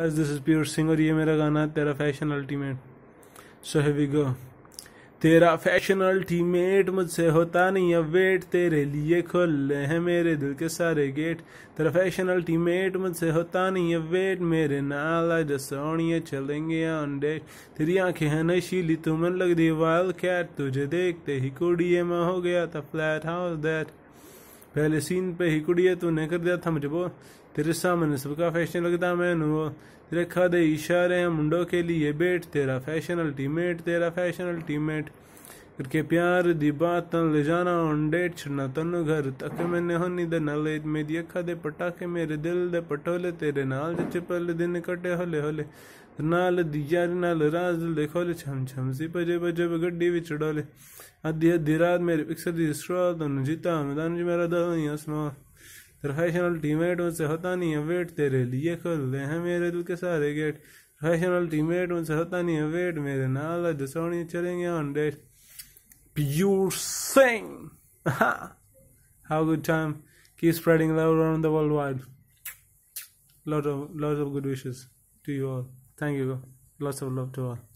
Guys this is pure Singh और ये मेरा गाना है तेरा fashion ultimate so heavy go तेरा फैशन अल्टीमेट मुझसे होता नहीं अब वेट तेरे लिए खुले हैं मेरे दिल के सारे गेट तेरा फैशन अल्टीमेट मुझसे होता नहीं अब वेट मेरे नाल आज सोनिए चलेंगे ऑन डेट तेरी आंखें हैं नशीली तुम्हें लग दी वाल कैट तुझे देखते ही कुड़िए में हो गया था फ्लैट हाउस दैट पहले सीन पे ही कुड़ी है तूने कर दिया था मुझको तेरे सामने सबका फैशन लगता मैं नु तेरे खादे इशारे हैं मुंडो के लिए बेट तेरा फैशन अल्टीमेट तेरा फैशन अल्टीमेट करके प्यार दी बात ले जाना ऑन डेट तनु घर तक मैंने होनी दे नाले मेरी अखा दे पटाखे मेरे दिल दे पटोले तेरे नाल जचे पल दिन कटे हौले हौले नाल दिया नाल राज दिल दे खोले छम छम सी बजे बजे गड्डी विच डोले अद्धी अद्धी रात मेरे पिक्चर दी स्ट्रॉल तनु जीता मैदान जी मेरा दल नहीं आसमां प्रोफेशनल टीममेटों से होता नहीं है वेट तेरे लिए खोल रहे हैं मेरे दिल के सारे गेट प्रोफेशनल टीममेटों से होता नहीं है वेट मेरे नाल जो चलेंगे on date pure thing. Have a good time. Keep spreading love around the worldwide. Lot of lots of good wishes to you all. Thank you. Lots of love to all.